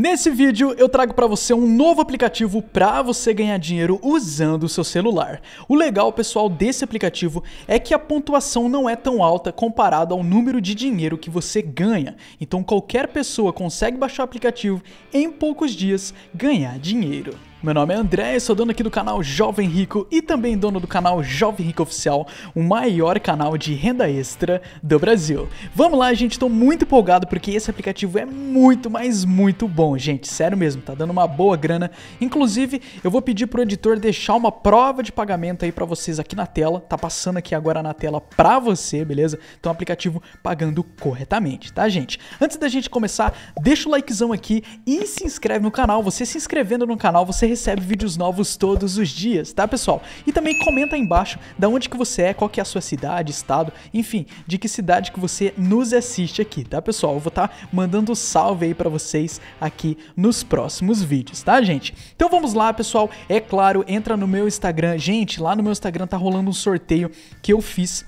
Nesse vídeo eu trago para você um novo aplicativo para você ganhar dinheiro usando o seu celular. O legal, pessoal, desse aplicativo é que a pontuação não é tão alta comparado ao número de dinheiro que você ganha. Então qualquer pessoa consegue baixar o aplicativo em poucos dias ganhar dinheiro. Meu nome é André, sou dono aqui do canal Jovem Rico e também dono do canal Jovem Rico Oficial, o maior canal de renda extra do Brasil. Vamos lá, gente, estou muito empolgado porque esse aplicativo é muito, mas muito bom, gente, sério mesmo, tá dando uma boa grana. Inclusive, eu vou pedir pro editor deixar uma prova de pagamento aí para vocês aqui na tela, tá passando aqui agora na tela para você, beleza? Então, aplicativo pagando corretamente, tá, gente? Antes da gente começar, deixa o likezão aqui e se inscreve no canal. Você se inscrevendo no canal, você recebe vídeos novos todos os dias, tá pessoal? E também comenta aí embaixo da onde que você é, qual que é a sua cidade, estado, enfim, de que cidade que você nos assiste aqui, tá pessoal? Eu vou estar tá mandando salve aí para vocês aqui nos próximos vídeos, tá gente? Então vamos lá pessoal, é claro, entra no meu Instagram, gente, lá no meu Instagram tá rolando um sorteio que eu fiz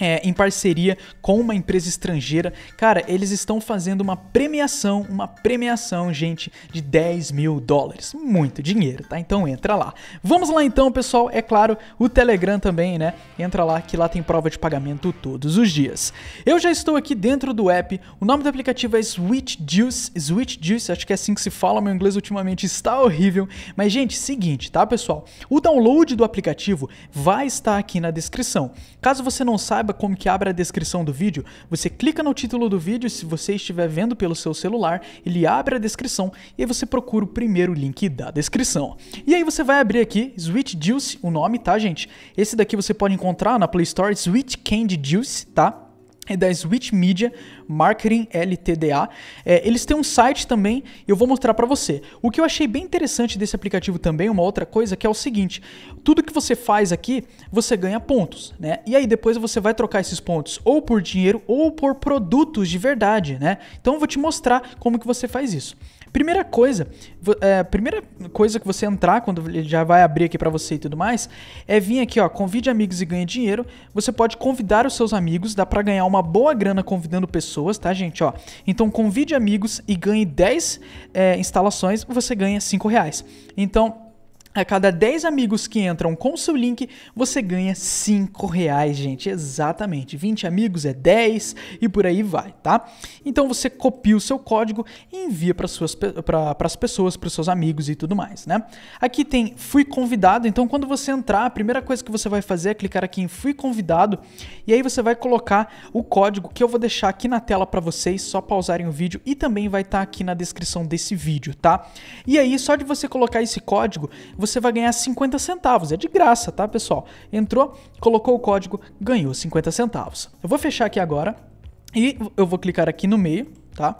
é, em parceria com uma empresa estrangeira. Cara, eles estão fazendo uma premiação, uma premiação, gente, de 10 mil dólares. Muito dinheiro, tá? Então entra lá. Vamos lá então, pessoal. É claro, o Telegram também, né? Entra lá que lá tem prova de pagamento todos os dias. Eu já estou aqui dentro do app. O nome do aplicativo é Switch Juice. Switch Juice, acho que é assim que se fala. Meu inglês ultimamente está horrível. Mas, gente, seguinte, tá, pessoal? O download do aplicativo vai estar aqui na descrição. Caso você não saiba, como que abre a descrição do vídeo, você clica no título do vídeo, se você estiver vendo pelo seu celular, ele abre a descrição e aí você procura o primeiro link da descrição. E aí você vai abrir aqui Sweet Juice, o nome, tá, gente? Esse daqui você pode encontrar na Play Store, Sweet Candy Juice, tá? é da Switch Media Marketing LTDA. É, eles têm um site também e eu vou mostrar para você. O que eu achei bem interessante desse aplicativo também, uma outra coisa, que é o seguinte: tudo que você faz aqui, você ganha pontos, né? E aí depois você vai trocar esses pontos ou por dinheiro ou por produtos de verdade, né? Então eu vou te mostrar como que você faz isso. Primeira coisa, é, primeira coisa que você entrar, quando ele já vai abrir aqui para você e tudo mais, é vir aqui, ó, convide amigos e ganhe dinheiro. Você pode convidar os seus amigos, dá para ganhar uma boa grana convidando pessoas, tá, gente? Ó, então convide amigos e ganhe 10 é, instalações, você ganha 5 reais. Então, a cada 10 amigos que entram com seu link, você ganha 5 reais, gente. Exatamente. 20 amigos é 10 e por aí vai, tá? Então você copia o seu código e envia para as pessoas, para os seus amigos e tudo mais, né? Aqui tem Fui Convidado. Então quando você entrar, a primeira coisa que você vai fazer é clicar aqui em Fui Convidado e aí você vai colocar o código que eu vou deixar aqui na tela para vocês, só pausarem o vídeo e também vai estar tá aqui na descrição desse vídeo, tá? E aí, só de você colocar esse código, você você vai ganhar 50 centavos. É de graça, tá, pessoal? Entrou, colocou o código, ganhou 50 centavos. Eu vou fechar aqui agora e eu vou clicar aqui no meio, tá?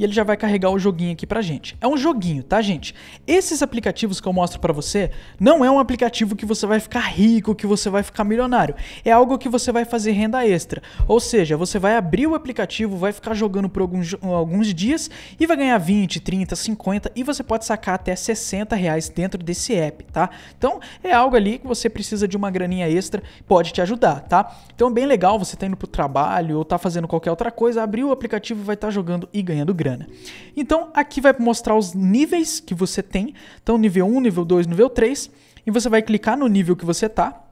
e ele já vai carregar o joguinho aqui pra gente. É um joguinho, tá, gente? Esses aplicativos que eu mostro pra você não é um aplicativo que você vai ficar rico, que você vai ficar milionário. É algo que você vai fazer renda extra. Ou seja, você vai abrir o aplicativo, vai ficar jogando por alguns, alguns dias e vai ganhar 20, 30, 50 e você pode sacar até 60 reais dentro desse app, tá? Então é algo ali que você precisa de uma graninha extra, pode te ajudar, tá? Então bem legal, você tá indo pro trabalho ou tá fazendo qualquer outra coisa, abrir o aplicativo vai estar tá jogando e ganhando grana grana. Então aqui vai mostrar os níveis que você tem. Então nível 1, nível 2, nível 3. E você vai clicar no nível que você está.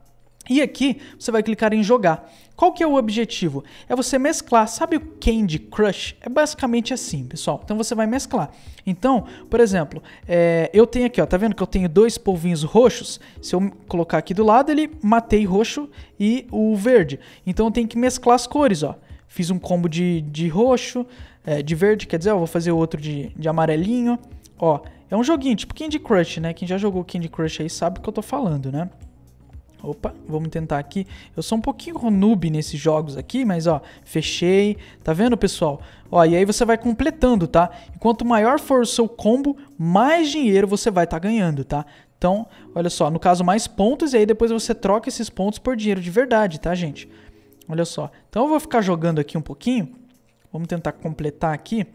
E aqui você vai clicar em jogar. Qual que é o objetivo? É você mesclar, sabe o Candy Crush? É basicamente assim, pessoal. Então você vai mesclar. Então, por exemplo, é, eu tenho aqui, ó, tá vendo que eu tenho dois polvinhos roxos? Se eu colocar aqui do lado, ele matei roxo e o verde. Então eu tenho que mesclar as cores, ó. Fiz um combo de, de roxo, é, de verde, quer dizer, eu vou fazer outro de, de amarelinho. Ó, é um joguinho tipo Candy Crush, né? Quem já jogou Candy Crush aí sabe o que eu tô falando, né? Opa, vamos tentar aqui. Eu sou um pouquinho noob nesses jogos aqui, mas ó, fechei. Tá vendo, pessoal? Ó, e aí você vai completando, tá? E quanto maior for o seu combo, mais dinheiro você vai estar tá ganhando, tá? Então, olha só, no caso mais pontos, e aí depois você troca esses pontos por dinheiro de verdade, tá, gente? Olha só. Então eu vou ficar jogando aqui um pouquinho Vamos tentar completar aqui.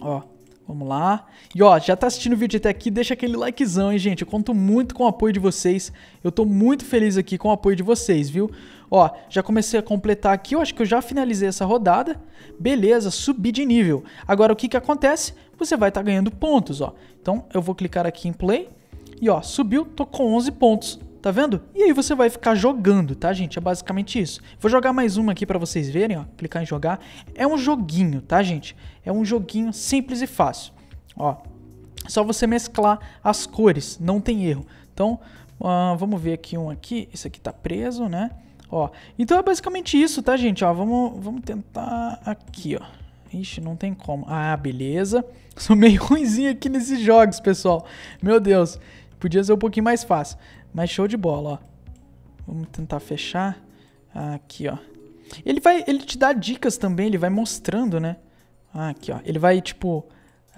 Ó, vamos lá. E ó, já tá assistindo o vídeo até aqui, deixa aquele likezão, hein, gente? Eu conto muito com o apoio de vocês. Eu tô muito feliz aqui com o apoio de vocês, viu? Ó, já comecei a completar aqui, eu acho que eu já finalizei essa rodada. Beleza, subi de nível. Agora o que que acontece? Você vai estar tá ganhando pontos, ó. Então eu vou clicar aqui em play. E ó, subiu, tô com 11 pontos tá vendo? E aí você vai ficar jogando, tá, gente? É basicamente isso. Vou jogar mais uma aqui para vocês verem, ó, clicar em jogar. É um joguinho, tá, gente? É um joguinho simples e fácil. Ó, só você mesclar as cores, não tem erro. Então, uh, vamos ver aqui um aqui, esse aqui tá preso, né? Ó, então é basicamente isso, tá, gente? Ó, vamos, vamos tentar aqui, ó. Ixi, não tem como. Ah, beleza. Sou meio ruimzinho aqui nesses jogos, pessoal. Meu Deus, podia ser um pouquinho mais fácil. Mas show de bola, ó. Vamos tentar fechar. Aqui, ó. Ele vai, ele te dá dicas também, ele vai mostrando, né? Ah, aqui, ó. Ele vai, tipo,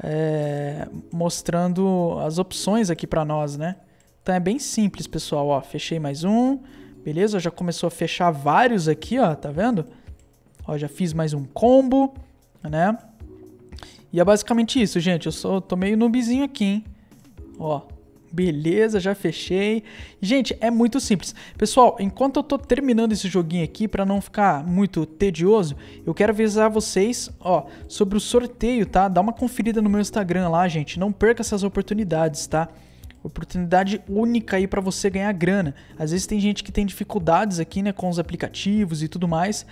é, mostrando as opções aqui pra nós, né? Então é bem simples, pessoal, ó. Fechei mais um. Beleza, já começou a fechar vários aqui, ó. Tá vendo? Ó, já fiz mais um combo, né? E é basicamente isso, gente. Eu sou, tô meio noobzinho aqui, hein? Ó, Beleza, já fechei. Gente, é muito simples. Pessoal, enquanto eu tô terminando esse joguinho aqui, para não ficar muito tedioso, eu quero avisar vocês, ó, sobre o sorteio, tá? Dá uma conferida no meu Instagram lá, gente. Não perca essas oportunidades, tá? oportunidade única aí para você ganhar grana. Às vezes tem gente que tem dificuldades aqui, né, com os aplicativos e tudo mais.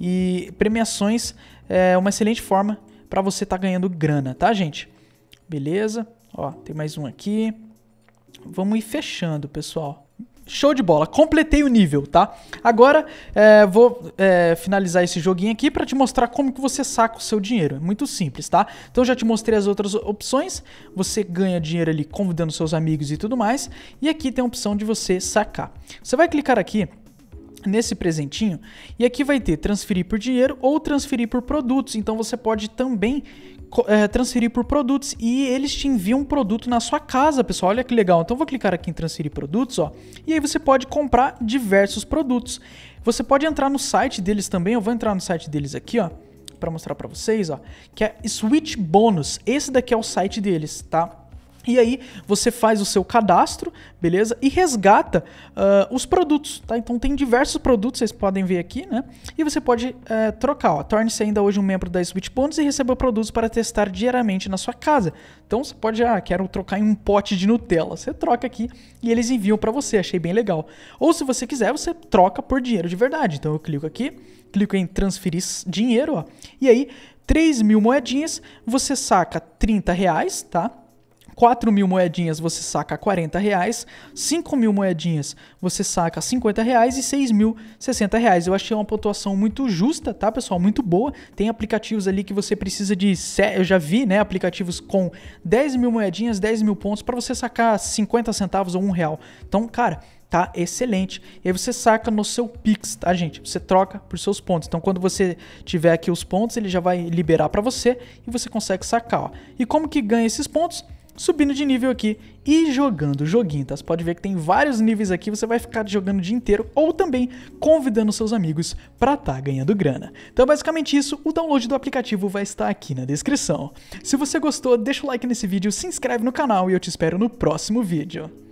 E premiações é uma excelente forma para você estar tá ganhando grana, tá, gente? Beleza? Ó, tem mais um aqui. Vamos ir fechando, pessoal. Show de bola, completei o nível, tá? Agora é, vou é, finalizar esse joguinho aqui para te mostrar como que você saca o seu dinheiro. É muito simples, tá? Então já te mostrei as outras opções. Você ganha dinheiro ali convidando seus amigos e tudo mais. E aqui tem a opção de você sacar. Você vai clicar aqui nesse presentinho. E aqui vai ter transferir por dinheiro ou transferir por produtos. Então você pode também é, transferir por produtos e eles te enviam um produto na sua casa, pessoal. Olha que legal. Então vou clicar aqui em transferir produtos, ó. E aí você pode comprar diversos produtos. Você pode entrar no site deles também. Eu vou entrar no site deles aqui, ó, para mostrar para vocês, ó, que é Switch Bonus. Esse daqui é o site deles, tá? E aí você faz o seu cadastro, beleza? E resgata uh, os produtos, tá? Então tem diversos produtos, vocês podem ver aqui, né? E você pode uh, trocar, Torne-se ainda hoje um membro da Switch Bonus e receba produtos para testar diariamente na sua casa. Então você pode, ah, quero trocar em um pote de Nutella. Você troca aqui e eles enviam para você, achei bem legal. Ou se você quiser, você troca por dinheiro de verdade. Então eu clico aqui, clico em transferir dinheiro, ó. E aí, 3 mil moedinhas, você saca 30 reais, tá? 4 mil moedinhas você saca 40 reais, 5 mil moedinhas você saca 50 reais e 6 mil 60 reais. Eu achei uma pontuação muito justa, tá pessoal? Muito boa. Tem aplicativos ali que você precisa de, eu já vi, né, aplicativos com 10 mil moedinhas, 10 mil pontos para você sacar 50 centavos ou 1 real. Então, cara, tá excelente. E aí você saca no seu Pix, tá, gente? Você troca por seus pontos. Então, quando você tiver aqui os pontos, ele já vai liberar para você e você consegue sacar. Ó. E como que ganha esses pontos? subindo de nível aqui e jogando o joguinho, tá? Você pode ver que tem vários níveis aqui, você vai ficar jogando o dia inteiro ou também convidando seus amigos para estar tá ganhando grana. Então basicamente isso, o download do aplicativo vai estar aqui na descrição. Se você gostou, deixa o like nesse vídeo, se inscreve no canal e eu te espero no próximo vídeo.